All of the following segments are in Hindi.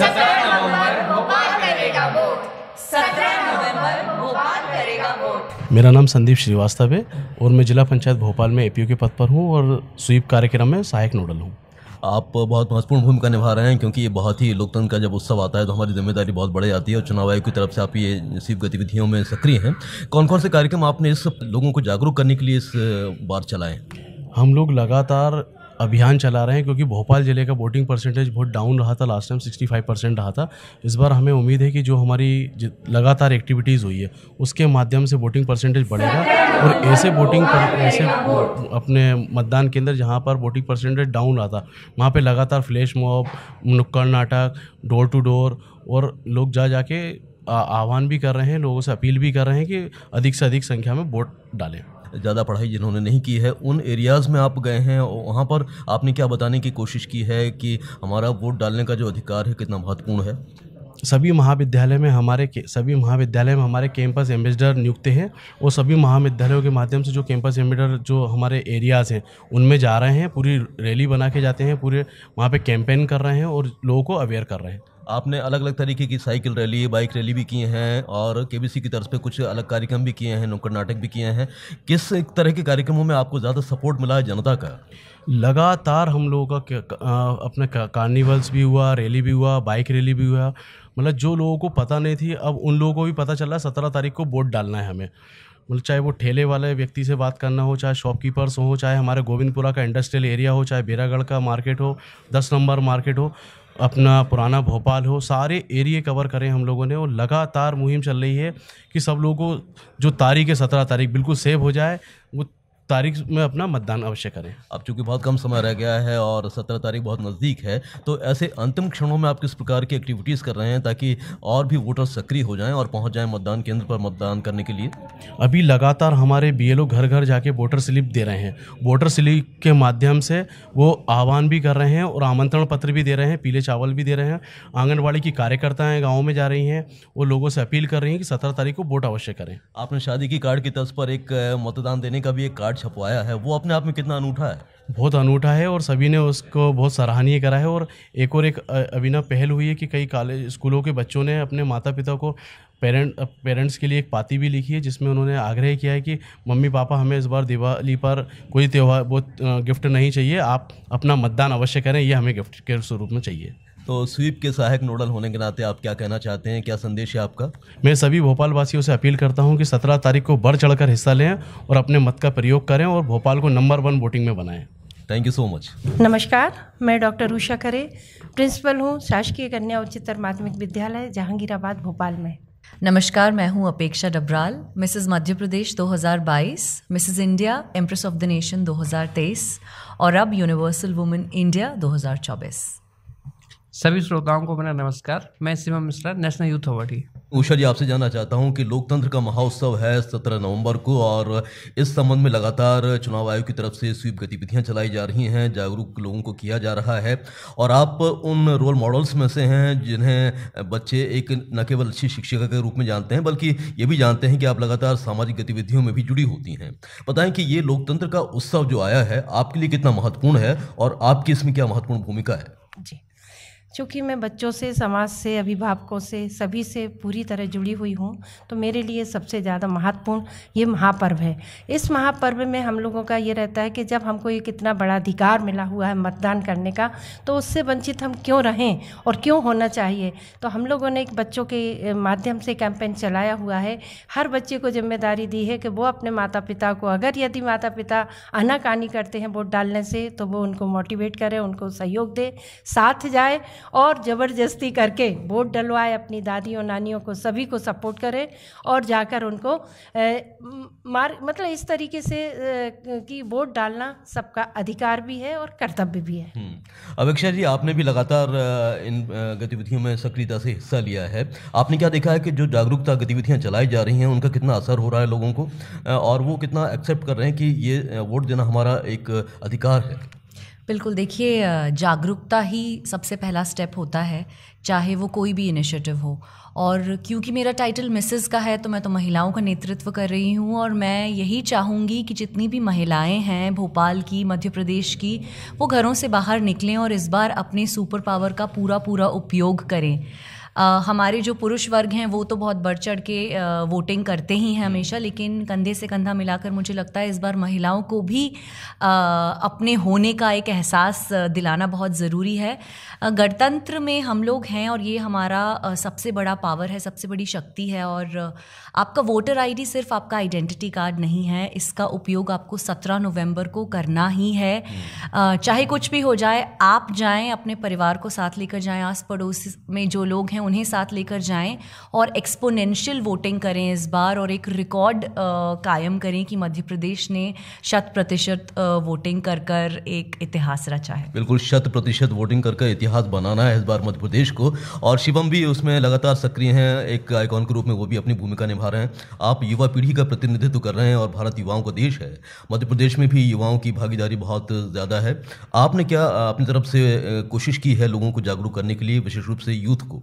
सत्रह नवंबर भोपाल करेगा वोट सत्रह नवंबर भोपाल करेगा वोट मेरा नाम संदीप श्रीवास्तव है और मैं जिला पंचायत भोपाल में एपीओ के पद पर हूँ और स्वीप कार्यक्रम में सहायक नोडल हूँ आप बहुत महत्वपूर्ण भूमिका निभा रहे हैं क्योंकि ये बहुत ही लोकतंत्र का जब उत्सव आता है तो हमारी जिम्मेदारी बहुत बढ़ जाती है और चुनाव आयोग की तरफ से आप ये सिर्फ गतिविधियों में सक्रिय हैं कौन कौन से कार्यक्रम आपने इस लोगों को जागरूक करने के लिए इस बार चलाए हम लोग लगातार अभियान चला रहे हैं क्योंकि भोपाल ज़िले का वोटिंग परसेंटेज बहुत डाउन रहा था लास्ट टाइम 65 परसेंट रहा था इस बार हमें उम्मीद है कि जो हमारी लगातार एक्टिविटीज़ हुई है उसके माध्यम से वोटिंग परसेंटेज बढ़ेगा और ऐसे वोटिंग ऐसे अपने मतदान केंद्र जहाँ पर वोटिंग परसेंटेज डाउन रहा था वहाँ पर लगातार फ्लैश मॉब नुक्कड़ नाटक डोर टू डोर और लोग जा जाके आह्वान भी कर रहे हैं लोगों से अपील भी कर रहे हैं कि अधिक से अधिक संख्या में वोट डालें ज़्यादा पढ़ाई जिन्होंने नहीं की है उन एरियाज़ में आप गए हैं और वहाँ पर आपने क्या बताने की कोशिश की है कि हमारा वोट डालने का जो अधिकार है कितना महत्वपूर्ण है सभी महाविद्यालय में हमारे सभी महाविद्यालय में हमारे कैंपस एम्बेसडर नियुक्त हैं और सभी महाविद्यालयों के माध्यम से जो कैंपस एम्बेसडर जो हमारे एरियाज़ हैं उनमें जा रहे हैं पूरी रैली बना के जाते हैं पूरे वहाँ पे कैंपेन कर रहे हैं और लोगों को अवेयर कर रहे हैं आपने अलग अलग तरीके की साइकिल रैली बाइक रैली भी किए हैं और के की तरफ से कुछ अलग कार्यक्रम भी किए हैं नुक्कड़ नाटक भी किए हैं किस तरह के कार्यक्रमों में आपको ज़्यादा सपोर्ट मिला है जनता का लगातार हम लोगों का अपने कार्निवल्स भी हुआ रैली भी हुआ बाइक रैली भी हुआ मतलब जो लोगों को पता नहीं थी अब उन लोगों को भी पता चल रहा है सत्रह तारीख को वोट डालना है हमें मतलब चाहे वो ठेले वाले व्यक्ति से बात करना हो चाहे शॉपकीपर्स हो चाहे हमारे गोविंदपुरा का इंडस्ट्रियल एरिया हो चाहे बेरागढ़ का मार्केट हो दस नंबर मार्केट हो अपना पुराना भोपाल हो सारे एरिए कवर करें हम लोगों ने और लगातार मुहिम चल रही है कि सब लोगों को जो तारीख है सत्रह तारीख बिल्कुल सेव हो जाए वो तारीख में अपना मतदान अवश्य करें अब चूंकि बहुत कम समय रह गया है और सत्रह तारीख बहुत नज़दीक है तो ऐसे अंतिम क्षणों में आप किस प्रकार की एक्टिविटीज़ कर रहे हैं ताकि और भी वोटर सक्रिय हो जाएं और पहुंच जाएं मतदान केंद्र पर मतदान करने के लिए अभी लगातार हमारे बी घर घर जाके वोटर स्लिप दे रहे हैं वोटर स्लिप के माध्यम से वो आह्वान भी कर रहे हैं और आमंत्रण पत्र भी दे रहे हैं पीले चावल भी दे रहे हैं आंगनबाड़ी की कार्यकर्ताएं गाँव में जा रही हैं वो लोगों से अपील कर रही हैं कि सत्रह तारीख को वोट अवश्य करें आपने शादी की कार्ड की तर्ज पर एक मतदान देने का भी एक कार्ड छपवाया है वो अपने आप में कितना अनूठा है बहुत अनूठा है और सभी ने उसको बहुत सराहनीय करा है और एक और एक अभिनव पहल हुई है कि कई कॉलेज स्कूलों के बच्चों ने अपने माता पिता को पेरेंट पेरेंट्स के लिए एक पाती भी लिखी है जिसमें उन्होंने आग्रह किया है कि मम्मी पापा हमें इस बार दिवाली पर कोई त्यौहार वो गिफ्ट नहीं चाहिए आप अपना मतदान अवश्य करें ये हमें गिफ्ट के स्वरूप में चाहिए तो स्वीप के सहायक नोडल होने के नाते आप क्या कहना चाहते हैं क्या संदेश है आपका मैं सभी भोपाल वासियों से अपील करता हूं कि 17 तारीख को बढ़ चढ़कर हिस्सा लें और अपने मत का प्रयोग करें और भोपाल को नंबर वन वोटिंग में बनाएं थैंक यू सो मच नमस्कार मैं डॉक्टर उषा खरे प्रिंसिपल हूँ शासकीय कन्या उच्चतर माध्यमिक विद्यालय जहांगीराबाद भोपाल में नमस्कार मैं हूं Apeksha Dabral Mrs Madhya Pradesh 2022 Mrs India empress of the nation 2023 और अब यूनिवर्सल वुमेन इंडिया 2024 सभी श्रोताओं को मेरा नमस्कार मैं Shivam Mishra national youth awardee Usha ji आपसे जानना चाहता हूं कि लोकतंत्र का महोत्सव है सत्रह नवंबर को और इस संबंध में लगातार चुनाव आयोग की तरफ से स्वीप गतिविधियां चलाई जा रही हैं जागरूक लोगों को किया जा रहा है और आप उन रोल मॉडल्स में से हैं जिन्हें बच्चे एक न केवल अच्छी शिक्षिका के रूप में जानते हैं बल्कि ये भी जानते हैं कि आप लगातार सामाजिक गतिविधियों में भी जुड़ी होती हैं बताएं कि ये लोकतंत्र का उत्सव जो आया है आपके लिए कितना महत्वपूर्ण है और आपकी इसमें क्या महत्वपूर्ण भूमिका है चूँकि मैं बच्चों से समाज से अभिभावकों से सभी से पूरी तरह जुड़ी हुई हूँ तो मेरे लिए सबसे ज़्यादा महत्वपूर्ण ये महापर्व है इस महापर्व में हम लोगों का ये रहता है कि जब हमको ये कितना बड़ा अधिकार मिला हुआ है मतदान करने का तो उससे वंचित हम क्यों रहें और क्यों होना चाहिए तो हम लोगों ने एक बच्चों के माध्यम से कैंपेन चलाया हुआ है हर बच्चे को जिम्मेदारी दी है कि वो अपने माता पिता को अगर यदि माता पिता आनाकानी करते हैं वोट डालने से तो वो उनको मोटिवेट करें उनको सहयोग दे साथ जाए और ज़बरदस्ती करके वोट डलवाए अपनी दादियों नानियों को सभी को सपोर्ट करें और जाकर उनको मार मतलब इस तरीके से कि वोट डालना सबका अधिकार भी है और कर्तव्य भी है हम्म। अपेक्षा जी आपने भी लगातार इन गतिविधियों में सक्रियता से हिस्सा लिया है आपने क्या देखा है कि जो जागरूकता गतिविधियाँ चलाई जा रही हैं उनका कितना असर हो रहा है लोगों को और वो कितना एक्सेप्ट कर रहे हैं कि ये वोट देना हमारा एक अधिकार है बिल्कुल देखिए जागरूकता ही सबसे पहला स्टेप होता है चाहे वो कोई भी इनिशिएटिव हो और क्योंकि मेरा टाइटल मिसेस का है तो मैं तो महिलाओं का नेतृत्व कर रही हूँ और मैं यही चाहूँगी कि जितनी भी महिलाएं हैं भोपाल की मध्य प्रदेश की वो घरों से बाहर निकलें और इस बार अपने सुपर पावर का पूरा पूरा उपयोग करें हमारे जो पुरुष वर्ग हैं वो तो बहुत बढ़ चढ़ के वोटिंग करते ही हैं हमेशा हम्म। लेकिन कंधे से कंधा मिलाकर मुझे लगता है इस बार महिलाओं को भी अपने होने का एक एहसास दिलाना बहुत ज़रूरी है गणतंत्र में हम लोग हैं और ये हमारा सबसे बड़ा पावर है सबसे बड़ी शक्ति है और आपका वोटर आईडी सिर्फ आपका आइडेंटिटी कार्ड नहीं है इसका उपयोग आपको 17 नवंबर को करना ही है हम्म। चाहे कुछ भी हो जाए आप जाएं अपने परिवार को साथ लेकर जाएं आस पड़ोस में जो लोग हैं हैं उन्हें साथ लेकर जाएं और एक्सपोनेंशियल वोटिंग करें इस बार और एक रिकॉर्ड कायम करें कि मध्य प्रदेश ने शत प्रतिशत वोटिंग कर कर एक इतिहास रचा है बिल्कुल शत प्रतिशत वोटिंग कर कर इतिहास बनाना है इस बार मध्य प्रदेश को और शिवम भी उसमें लगातार सक्रिय हैं एक आइकॉन के रूप में वो भी अपनी भूमिका निभा रहे हैं आप युवा पीढ़ी का प्रतिनिधित्व कर रहे हैं और भारत युवाओं का देश है मध्य प्रदेश में भी युवाओं की भागीदारी बहुत ज़्यादा है आपने क्या अपनी तरफ से कोशिश की है लोगों को जागरूक करने के लिए विशेष रूप से यूथ को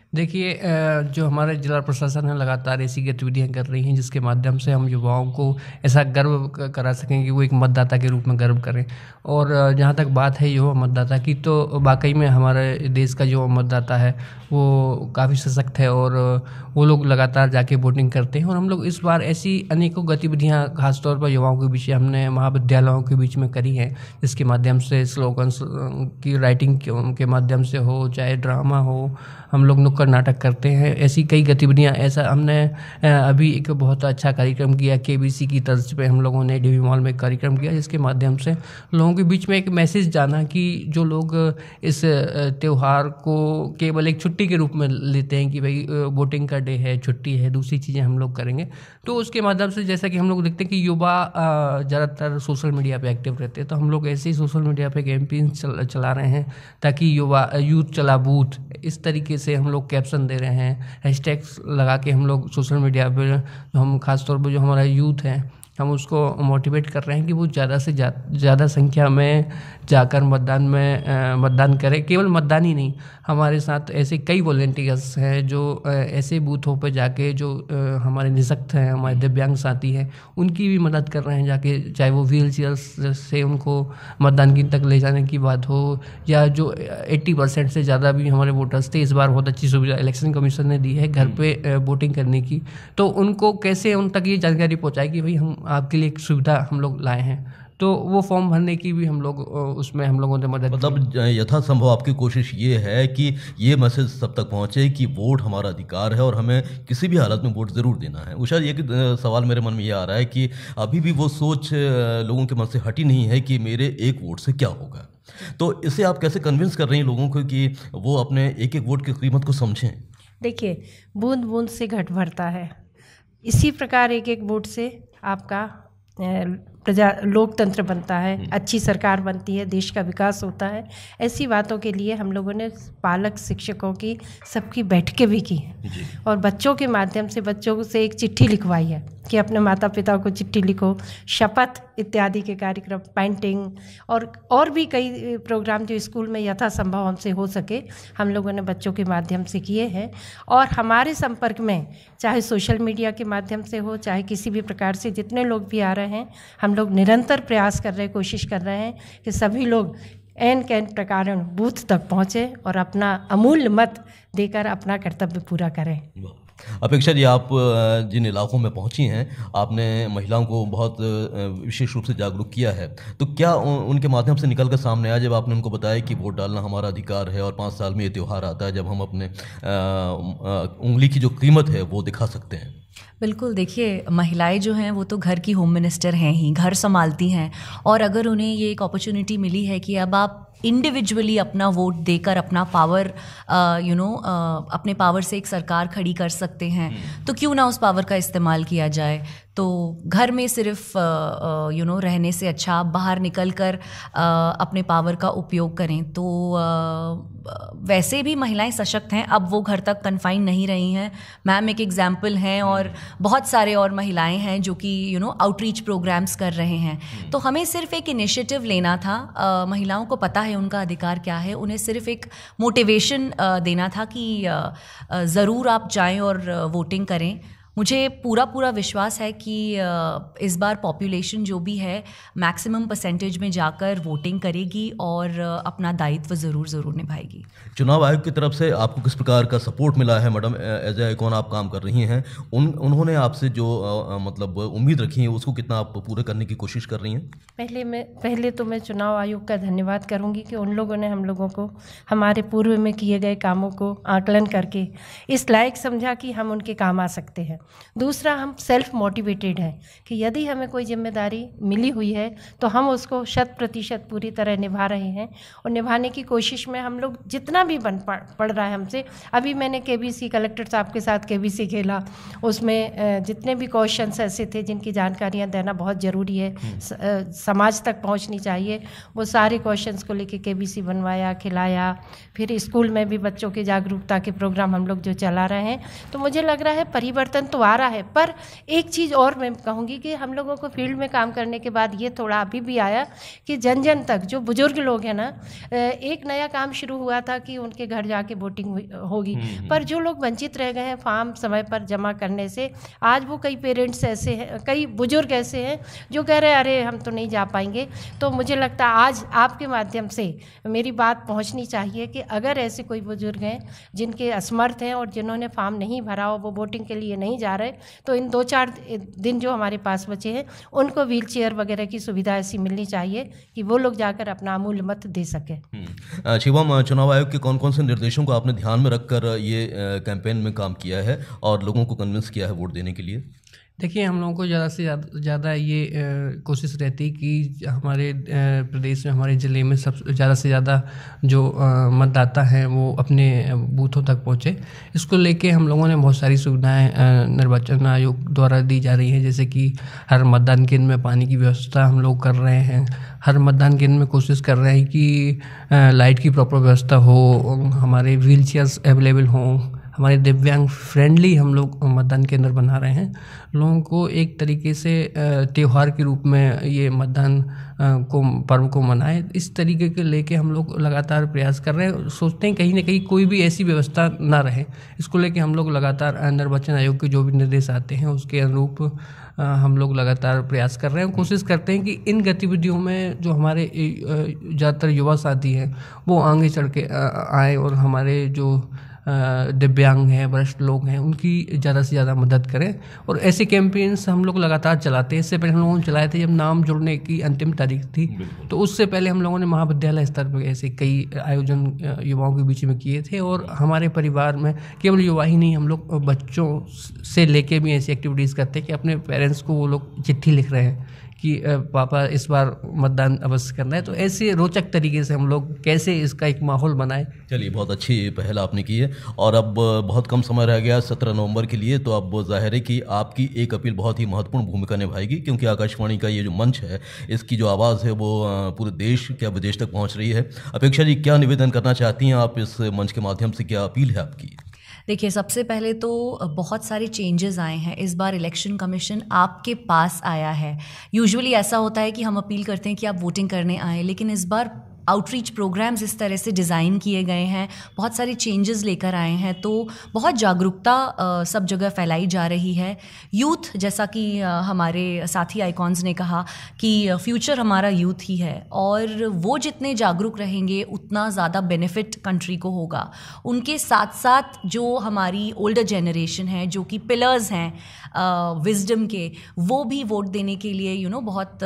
देखिए जो हमारे जिला प्रशासन है लगातार ऐसी गतिविधियाँ कर रही हैं जिसके माध्यम से हम युवाओं को ऐसा गर्व करा सकें कि वो एक मतदाता के रूप में गर्व करें और जहाँ तक बात है युवा मतदाता की तो वाकई में हमारे देश का युवा मतदाता है वो काफ़ी सशक्त है और वो लोग लगातार जाके वोटिंग करते हैं और हम लोग इस बार ऐसी अनेकों गतिविधियाँ खासतौर पर युवाओं के बीच हमने महाविद्यालयों के बीच में करी हैं जिसके माध्यम से स्लोगन्स की राइटिंग के माध्यम से हो चाहे ड्रामा हो हम लोग नुक्कड़ होकर नाटक करते हैं ऐसी कई गतिविधियाँ ऐसा हमने अभी एक बहुत अच्छा कार्यक्रम किया के की तर्ज पर हम लोगों ने डी मॉल में कार्यक्रम किया जिसके माध्यम से लोगों के बीच में एक मैसेज जाना कि जो लोग इस त्यौहार को केवल एक छुट्टी के रूप में लेते हैं कि भाई वोटिंग का डे है छुट्टी है दूसरी चीज़ें हम लोग करेंगे तो उसके माध्यम से जैसा कि हम लोग देखते हैं कि युवा ज़्यादातर सोशल मीडिया पे एक्टिव रहते हैं तो हम लोग ऐसे ही सोशल मीडिया पे कैंपेन चल, चला रहे हैं ताकि युवा यूथ चला बूथ इस तरीके से हम लोग कैप्शन दे रहे हैं हैशटैग्स लगा के हम लोग सोशल मीडिया पर हम खासतौर पर जो हमारा यूथ हैं हम उसको मोटिवेट कर रहे हैं कि वो ज़्यादा से ज़्यादा संख्या में जाकर मतदान में मतदान करें केवल मतदान ही नहीं हमारे साथ ऐसे कई वॉल्टियर्स हैं जो ऐसे बूथों पर जाके जो हमारे निशक्त हैं हमारे दिव्यांग साथी हैं उनकी भी मदद कर रहे हैं जाके चाहे वो व्हील चेयर से उनको मतदान की तक ले जाने की बात हो या जो एट्टी परसेंट से ज़्यादा भी हमारे वोटर्स थे इस बार बहुत अच्छी सुविधा इलेक्शन कमीशन ने दी है घर हम्म। पर वोटिंग करने की तो उनको कैसे उन तक ये जानकारी पहुँचाएगी कि भाई हम आपके लिए एक सुविधा हम लोग लाए हैं तो वो फॉर्म भरने की भी हम लोग उसमें हम लोगों ने मदद मतलब यथासंभव आपकी कोशिश ये है कि ये मैसेज सब तक पहुंचे कि वोट हमारा अधिकार है और हमें किसी भी हालत में वोट ज़रूर देना है उषा एक सवाल मेरे मन में ये आ रहा है कि अभी भी वो सोच लोगों के मन से हटी नहीं है कि मेरे एक वोट से क्या होगा तो इसे आप कैसे कन्विंस कर रहे हैं लोगों को कि वो अपने एक एक वोट की कीमत को समझें देखिए बूंद बूंद से घट भरता है इसी प्रकार एक एक वोट से आपका प्रजा लोकतंत्र बनता है हम्म। अच्छी सरकार बनती है देश का विकास होता है ऐसी बातों के लिए हम लोगों ने पालक शिक्षकों की सबकी बैठकें भी की हैं और बच्चों के माध्यम से बच्चों से एक चिट्ठी लिखवाई है कि अपने माता पिता को चिट्ठी लिखो शपथ इत्यादि के कार्यक्रम पेंटिंग और और भी कई प्रोग्राम जो स्कूल में यथासंभव हमसे हो सके हम लोगों ने बच्चों के माध्यम से किए हैं और हमारे संपर्क में चाहे सोशल मीडिया के माध्यम से हो चाहे किसी भी प्रकार से जितने लोग भी आ रहे हैं हम हम लोग निरंतर प्रयास कर रहे कोशिश कर रहे हैं कि सभी लोग एन कैन प्रकार बूथ तक पहुँचें और अपना अमूल्य मत देकर अपना कर्तव्य पूरा करें अपेक्षा जी आप जिन इलाकों में पहुंची हैं आपने महिलाओं को बहुत विशेष रूप से जागरूक किया है तो क्या उनके माध्यम से निकल कर सामने आया जब आपने उनको बताया कि वोट डालना हमारा अधिकार है और पाँच साल में ये त्यौहार आता है जब हम अपने उंगली की जो कीमत है वो दिखा सकते हैं बिल्कुल देखिए महिलाएं जो हैं वो तो घर की होम मिनिस्टर हैं ही घर संभालती हैं और अगर उन्हें ये एक अपॉर्चुनिटी मिली है कि अब आप इंडिविजुअली अपना वोट देकर अपना पावर यू नो अपने पावर से एक सरकार खड़ी कर सकते हैं हम्म। तो क्यों ना उस पावर का इस्तेमाल किया जाए तो घर में सिर्फ यू नो रहने से अच्छा आप बाहर निकल कर अपने पावर का उपयोग करें तो वैसे भी महिलाएं सशक्त हैं अब वो घर तक कन्फाइन नहीं रही हैं मैम एक एग्जाम्पल हैं और बहुत सारे और महिलाएं हैं जो कि यू नो आउटरीच प्रोग्राम्स कर रहे हैं हम्म। तो हमें सिर्फ एक इनिशिएटिव लेना था महिलाओं को पता है उनका अधिकार क्या है उन्हें सिर्फ एक मोटिवेशन देना था कि ज़रूर आप जाएँ और वोटिंग करें मुझे पूरा पूरा विश्वास है कि इस बार पॉपुलेशन जो भी है मैक्सिमम परसेंटेज में जाकर वोटिंग करेगी और अपना दायित्व ज़रूर ज़रूर निभाएगी चुनाव आयोग की तरफ से आपको किस प्रकार का सपोर्ट मिला है मैडम एज ए कौन आप काम कर रही हैं उन उन्होंने आपसे जो आ, मतलब उम्मीद रखी है उसको कितना आप पूरा करने की कोशिश कर रही हैं पहले मैं पहले तो मैं चुनाव आयोग का धन्यवाद करूँगी कि उन लोगों ने हम लोगों को हमारे पूर्व में किए गए कामों को आकलन करके इस लायक समझा कि हम उनके काम आ सकते हैं दूसरा हम सेल्फ मोटिवेटेड हैं कि यदि हमें कोई जिम्मेदारी मिली हुई है तो हम उसको शत प्रतिशत पूरी तरह निभा रहे हैं और निभाने की कोशिश में हम लोग जितना भी बन पड़ रहा है हमसे अभी मैंने के कलेक्टर साहब के साथ के खेला उसमें जितने भी क्वेश्चन ऐसे थे जिनकी जानकारियाँ देना बहुत ज़रूरी है हम्म। समाज तक पहुँचनी चाहिए वो सारे क्वेश्चन को लेके के बनवाया खिलाया फिर स्कूल में भी बच्चों के जागरूकता के प्रोग्राम हम लोग जो चला रहे हैं तो मुझे लग रहा है परिवर्तन तो आ रहा है पर एक चीज़ और मैं कहूँगी कि हम लोगों को फील्ड में काम करने के बाद ये थोड़ा अभी भी आया कि जन जन तक जो बुजुर्ग लोग हैं ना एक नया काम शुरू हुआ था कि उनके घर जाके वोटिंग होगी हम्म, हम्म। पर जो लोग वंचित रह गए हैं फार्म समय पर जमा करने से आज वो कई पेरेंट्स ऐसे हैं कई बुजुर्ग ऐसे हैं जो कह रहे हैं अरे हम तो नहीं जा पाएंगे तो मुझे लगता है आज आपके माध्यम से मेरी बात पहुंचनी चाहिए कि अगर ऐसे कोई बुजुर्ग हैं जिनके असमर्थ हैं और जिन्होंने फार्म नहीं भरा हो वो वोटिंग के लिए नहीं जा रहे तो इन दो चार दिन जो हमारे पास बचे हैं उनको व्हील चेयर वगैरह की सुविधा ऐसी मिलनी चाहिए कि वो लोग जाकर अपना अमूल्य मत दे सके हम्म। शिवम चुनाव आयोग के कौन कौन से निर्देशों को आपने ध्यान में रखकर ये कैंपेन में काम किया है और लोगों को कन्विंस किया है वोट देने के लिए देखिए हम लोगों को ज़्यादा से ज़्यादा ये कोशिश रहती है कि हमारे प्रदेश में हमारे ज़िले में सब ज़्यादा से ज़्यादा जो मतदाता हैं वो अपने बूथों तक पहुँचे इसको लेके हम लोगों ने बहुत सारी सुविधाएं निर्वाचन आयोग द्वारा दी जा रही हैं जैसे कि हर मतदान केंद्र में पानी की व्यवस्था हम लोग कर रहे हैं हर मतदान केंद्र में कोशिश कर रहे हैं कि लाइट की प्रॉपर व्यवस्था हो हमारे व्हील चेयर्स अवेलेबल हों हमारे दिव्यांग फ्रेंडली हम लोग मतदान केंद्र बना रहे हैं लोगों को एक तरीके से त्यौहार के रूप में ये मतदान को पर्व को मनाए इस तरीके के लेके हम लोग लगातार प्रयास कर रहे हैं सोचते हैं कहीं ना कहीं कोई भी ऐसी व्यवस्था ना रहे इसको लेके हम लोग लगातार निर्वाचन आयोग के जो भी निर्देश आते हैं उसके अनुरूप हम लोग लगातार प्रयास कर रहे हैं कोशिश करते हैं कि इन गतिविधियों में जो हमारे ज़्यादातर युवा साथी हैं वो आगे चढ़ के आए और हमारे जो दिव्यांग हैं वरिष्ठ लोग हैं उनकी ज़्यादा से ज़्यादा मदद करें और ऐसे कैंपेन्स हम लोग लगातार चलाते हैं इससे पहले हम लोगों ने चलाए थे जब नाम जुड़ने की अंतिम तारीख थी तो उससे पहले हम लोगों ने महाविद्यालय स्तर पर ऐसे कई आयोजन युवाओं के बीच में किए थे और हमारे परिवार में केवल युवा ही नहीं हम लोग बच्चों से लेके भी ऐसी एक्टिविटीज़ करते हैं कि अपने पेरेंट्स को वो लोग चिट्ठी लिख रहे हैं कि पापा इस बार मतदान अवश्य करना है तो ऐसे रोचक तरीके से हम लोग कैसे इसका एक माहौल बनाए चलिए बहुत अच्छी पहल आपने की है और अब बहुत कम समय रह गया सत्रह नवंबर के लिए तो अब जाहिर है कि आपकी एक अपील बहुत ही महत्वपूर्ण भूमिका निभाएगी क्योंकि आकाशवाणी का ये जो मंच है इसकी जो आवाज़ है वो पूरे देश क्या विदेश तक पहुँच रही है अपेक्षा जी क्या निवेदन करना चाहती हैं आप इस मंच के माध्यम से क्या अपील है आपकी देखिए सबसे पहले तो बहुत सारे चेंजेस आए हैं इस बार इलेक्शन कमीशन आपके पास आया है यूजुअली ऐसा होता है कि हम अपील करते हैं कि आप वोटिंग करने आएँ लेकिन इस बार आउटरीच प्रोग्राम्स इस तरह से डिज़ाइन किए गए हैं बहुत सारे चेंजेस लेकर आए हैं तो बहुत जागरूकता सब जगह फैलाई जा रही है यूथ जैसा कि हमारे साथी आइकॉन्स ने कहा कि फ्यूचर हमारा यूथ ही है और वो जितने जागरूक रहेंगे उतना ज़्यादा बेनिफिट कंट्री को होगा उनके साथ साथ जो हमारी ओल्डर जनरेशन है जो कि पिलर्स हैं विजडम के वो भी वोट देने के लिए यू you नो know, बहुत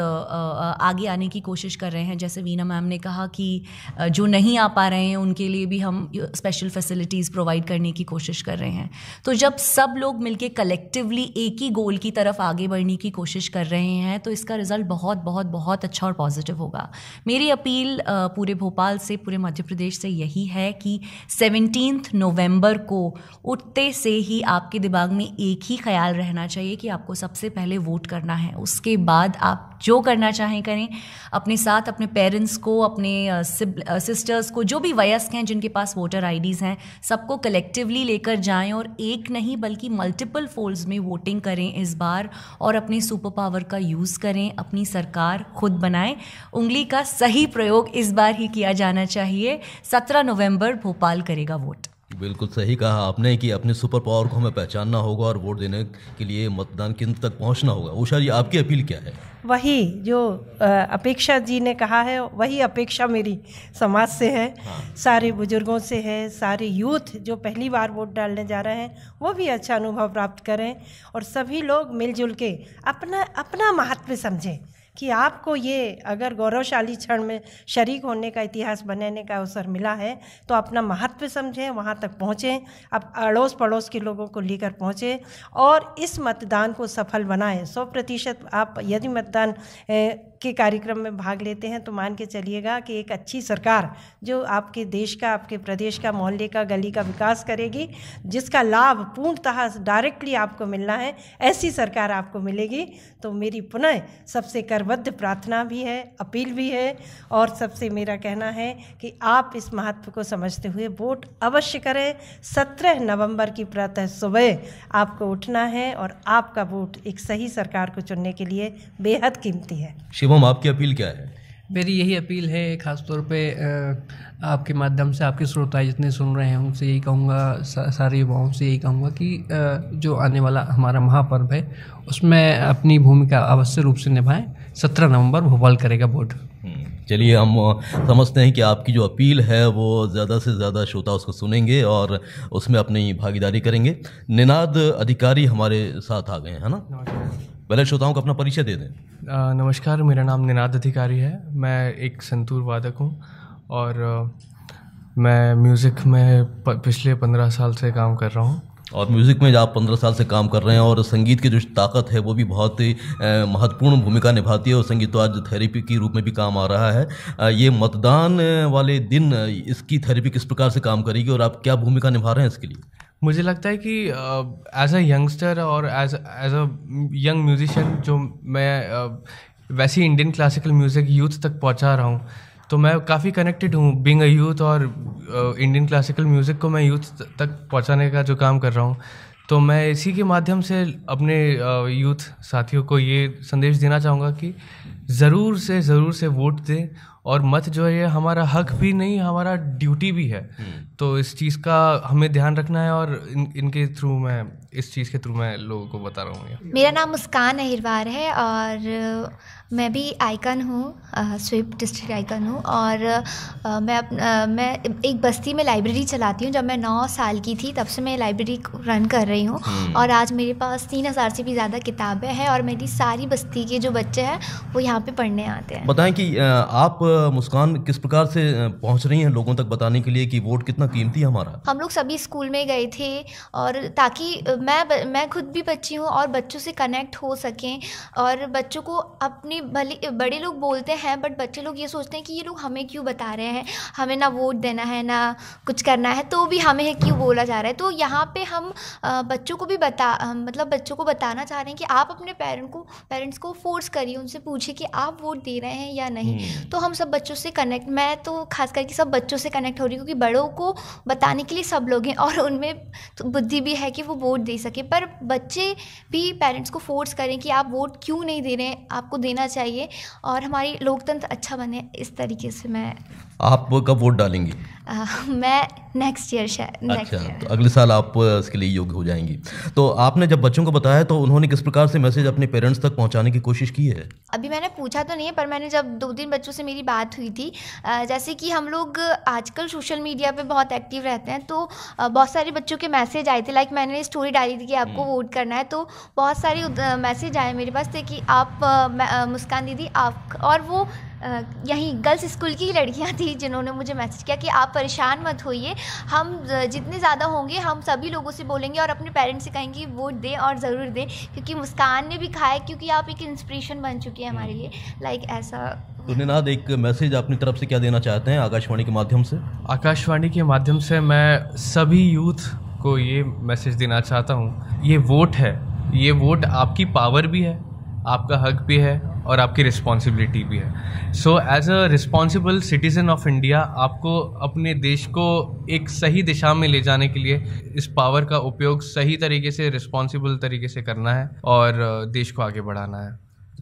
आगे आने की कोशिश कर रहे हैं जैसे वीना मैम ने कहा कहा कि जो नहीं आ पा रहे हैं उनके लिए भी हम स्पेशल फैसिलिटीज़ प्रोवाइड करने की कोशिश कर रहे हैं तो जब सब लोग मिलके कलेक्टिवली एक ही गोल की तरफ आगे बढ़ने की कोशिश कर रहे हैं तो इसका रिज़ल्ट बहुत बहुत बहुत अच्छा और पॉजिटिव होगा मेरी अपील पूरे भोपाल से पूरे मध्य प्रदेश से यही है कि सेवनटीन नवम्बर को उठते से ही आपके दिमाग में एक ही ख्याल रहना चाहिए कि आपको सबसे पहले वोट करना है उसके बाद आप जो करना चाहें करें अपने साथ अपने पेरेंट्स को अपने सिस्टर्स को जो भी वयस्क हैं जिनके पास वोटर आईडीज़ हैं सबको कलेक्टिवली लेकर जाएं और एक नहीं बल्कि मल्टीपल फोल्ड्स में वोटिंग करें इस बार और अपने सुपर पावर का यूज़ करें अपनी सरकार खुद बनाएं उंगली का सही प्रयोग इस बार ही किया जाना चाहिए सत्रह नवम्बर भोपाल करेगा वोट बिल्कुल सही कहा आपने कि अपने सुपर पावर को हमें पहचानना होगा और वोट देने के लिए मतदान केंद्र तक पहुंचना होगा उषा जी आपकी अपील क्या है वही जो अपेक्षा जी ने कहा है वही अपेक्षा मेरी समाज से है हाँ। सारे बुजुर्गों से है सारे यूथ जो पहली बार वोट डालने जा रहे हैं वो भी अच्छा अनुभव प्राप्त करें और सभी लोग मिलजुल के अपना अपना महत्व समझें कि आपको ये अगर गौरवशाली क्षण में शरीक होने का इतिहास बनाने का अवसर मिला है तो अपना महत्व समझें वहाँ तक पहुँचें अब अड़ोस पड़ोस के लोगों को लेकर पहुँचें और इस मतदान को सफल बनाएं सौ प्रतिशत आप यदि मतदान के कार्यक्रम में भाग लेते हैं तो मान के चलिएगा कि एक अच्छी सरकार जो आपके देश का आपके प्रदेश का मोहल्ले का गली का विकास करेगी जिसका लाभ पूर्णतः डायरेक्टली आपको मिलना है ऐसी सरकार आपको मिलेगी तो मेरी पुनः सबसे करबद्ध प्रार्थना भी है अपील भी है और सबसे मेरा कहना है कि आप इस महत्व को समझते हुए वोट अवश्य करें सत्रह नवंबर की प्रातः सुबह आपको उठना है और आपका वोट एक सही सरकार को चुनने के लिए बेहद कीमती है शिवम मैम आपकी अपील क्या है मेरी यही अपील है ख़ासतौर पे आपके माध्यम से आपके श्रोता जितने सुन रहे हैं उनसे यही कहूँगा सा, सारे युवाओं से यही कहूँगा कि जो आने वाला हमारा महापर्व है उसमें अपनी भूमिका अवश्य रूप से निभाएं सत्रह नवंबर भोपाल करेगा वोट हम्म, चलिए हम समझते हैं कि आपकी जो अपील है वो ज़्यादा से ज़्यादा श्रोता उसको सुनेंगे और उसमें अपनी भागीदारी करेंगे निनाद अधिकारी हमारे साथ आ गए हैं ना पहले श्रोताओं को अपना परिचय दे दें नमस्कार मेरा नाम निनाद अधिकारी है मैं एक संतूर वादक हूँ और मैं म्यूज़िक में पिछले पंद्रह साल से काम कर रहा हूँ और म्यूज़िक में आप पंद्रह साल से काम कर रहे हैं और संगीत की जो ताकत है वो भी बहुत ही महत्वपूर्ण भूमिका निभाती है और संगीत तो आज थेरेपी के रूप में भी काम आ रहा है ये मतदान वाले दिन इसकी थेरेपी किस प्रकार से काम करेगी और आप क्या भूमिका निभा रहे हैं इसके लिए मुझे लगता है कि एज अ यंगस्टर और as as a young musician जो मैं uh, वैसे इंडियन क्लासिकल म्यूज़िक यूथ तक पहुंचा रहा हूँ तो मैं काफ़ी कनेक्टेड हूँ बींग अ यूथ और इंडियन क्लासिकल म्यूज़िक को मैं यूथ तक पहुँचाने का जो काम कर रहा हूँ तो मैं इसी के माध्यम से अपने यूथ साथियों को ये संदेश देना चाहूँगा कि ज़रूर से ज़रूर से वोट दें और मत जो है हमारा हक भी नहीं हमारा ड्यूटी भी है हम्म। तो इस चीज़ का हमें ध्यान रखना है और इन इनके थ्रू मैं इस चीज़ के थ्रू मैं लोगों को बता रहा हूँ मेरा नाम मुस्कान अहिरवार है और मैं भी आइकन हूँ स्विप डिस्ट्रिक्ट आइकन हूँ और आ, मैं अप, आ, मैं एक बस्ती में लाइब्रेरी चलाती हूँ जब मैं नौ साल की थी तब से मैं लाइब्रेरी रन कर रही हूँ हम्म। और आज मेरे पास तीन हज़ार से भी ज़्यादा किताबें हैं और मेरी सारी बस्ती के जो बच्चे हैं वो यहाँ यहाँ पे पढ़ने आते हैं बताएं कि आप मुस्कान किस प्रकार से पहुँच रही हैं लोगों तक बताने के लिए कि वोट कितना कीमती है हमारा हम लोग सभी स्कूल में गए थे और ताकि मैं मैं खुद भी बच्ची हूँ और बच्चों से कनेक्ट हो सकें और बच्चों को अपने भले बड़े लोग बोलते हैं बट बच्चे लोग ये सोचते हैं कि ये लोग हमें क्यों बता रहे हैं हमें ना वोट देना है ना कुछ करना है तो भी हमें क्यों बोला जा रहा है तो यहाँ पे हम बच्चों को भी बता मतलब बच्चों को बताना चाह रहे हैं कि आप अपने पेरेंट को पेरेंट्स को फोर्स करिए उनसे पूछिए कि कि आप वोट दे रहे हैं या नहीं हम्म। तो हम सब बच्चों से कनेक्ट मैं तो खास करके सब बच्चों से कनेक्ट हो रही हूँ क्योंकि बड़ों को बताने के लिए सब लोग हैं और उनमें तो बुद्धि भी है कि वो वोट दे सके पर बच्चे भी पेरेंट्स को फोर्स करें कि आप वोट क्यों नहीं दे रहे हैं आपको देना चाहिए और हमारी लोकतंत्र अच्छा बने इस तरीके से मैं आप कब वोट डालेंगी Uh, मैं नेक्स्ट ईयर शायद अच्छा year. तो अगले साल आप इसके लिए योग्य हो जाएंगी तो आपने जब बच्चों को बताया तो उन्होंने किस प्रकार से मैसेज अपने पेरेंट्स तक पहुंचाने की कोशिश की है अभी मैंने पूछा तो नहीं है पर मैंने जब दो तीन बच्चों से मेरी बात हुई थी जैसे कि हम लोग आजकल सोशल मीडिया पे बहुत एक्टिव रहते हैं तो बहुत सारे बच्चों के मैसेज आए थे लाइक मैंने स्टोरी डाली थी कि आपको वोट हम्म। करना है तो बहुत सारे मैसेज आए मेरे पास थे कि आप मुस्कान दीदी आप और वो यहीं गर्ल्स स्कूल की लड़कियां थी जिन्होंने मुझे मैसेज किया कि आप परेशान मत होइए हम जितने ज़्यादा होंगे हम सभी लोगों से बोलेंगे और अपने पेरेंट्स से कहेंगे वोट दें और ज़रूर दें क्योंकि मुस्कान ने भी खाया क्योंकि आप एक इंस्पिरेशन बन चुकी हैं हमारे लिए लाइक ऐसा गुरनाथ एक मैसेज अपनी तरफ से क्या देना चाहते हैं आकाशवाणी के माध्यम से आकाशवाणी के माध्यम से मैं सभी यूथ को ये मैसेज देना चाहता हूँ ये वोट है ये वोट आपकी पावर भी है आपका हक भी है और आपकी रिस्पॉन्सिबिलिटी भी है so as a responsible citizen of India आपको अपने देश को एक सही दिशा में ले जाने के लिए इस पावर का उपयोग सही तरीके से रिस्पॉन्सिबल तरीके से करना है और देश को आगे बढ़ाना है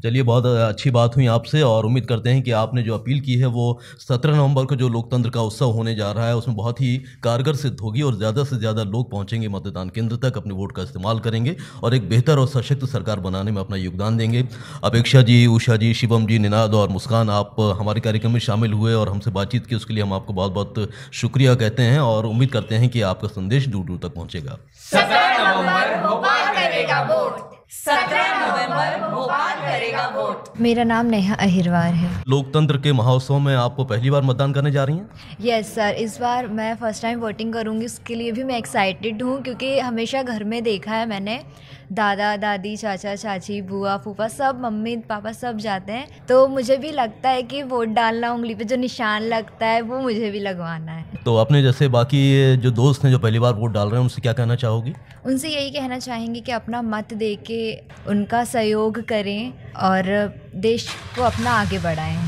चलिए बहुत अच्छी बात हुई आपसे और उम्मीद करते हैं कि आपने जो अपील की है वो सत्रह नवंबर को जो लोकतंत्र का उत्सव होने जा रहा है उसमें बहुत ही कारगर सिद्ध होगी और ज़्यादा से ज़्यादा लोग पहुंचेंगे मतदान केंद्र तक अपने वोट का इस्तेमाल करेंगे और एक बेहतर और सशक्त सरकार बनाने में अपना योगदान देंगे अपेक्षा जी उषा जी शिवम जी निनाद और मुस्कान आप हमारे कार्यक्रम में शामिल हुए और हमसे बातचीत की उसके लिए हम आपको बहुत बहुत शुक्रिया कहते हैं और उम्मीद करते हैं कि आपका संदेश दूर दूर तक पहुँचेगा भोपाल करेगा वोट मेरा नाम नेहा अहिरवार है लोकतंत्र के महोत्सव में आपको पहली बार मतदान करने जा रही हैं यस सर इस बार मैं फर्स्ट टाइम वोटिंग करूंगी उसके लिए भी मैं एक्साइटेड हूँ क्योंकि हमेशा घर में देखा है मैंने दादा दादी चाचा चाची बुआ फूफा सब मम्मी पापा सब जाते हैं तो मुझे भी लगता है कि वोट डालना उंगली पे जो निशान लगता है वो मुझे भी लगवाना है तो अपने जैसे बाकी जो दोस्त हैं जो पहली बार वोट डाल रहे हैं उनसे क्या कहना चाहोगी उनसे यही कहना चाहेंगे कि अपना मत दे के उनका सहयोग करें और देश को अपना आगे बढ़ाएं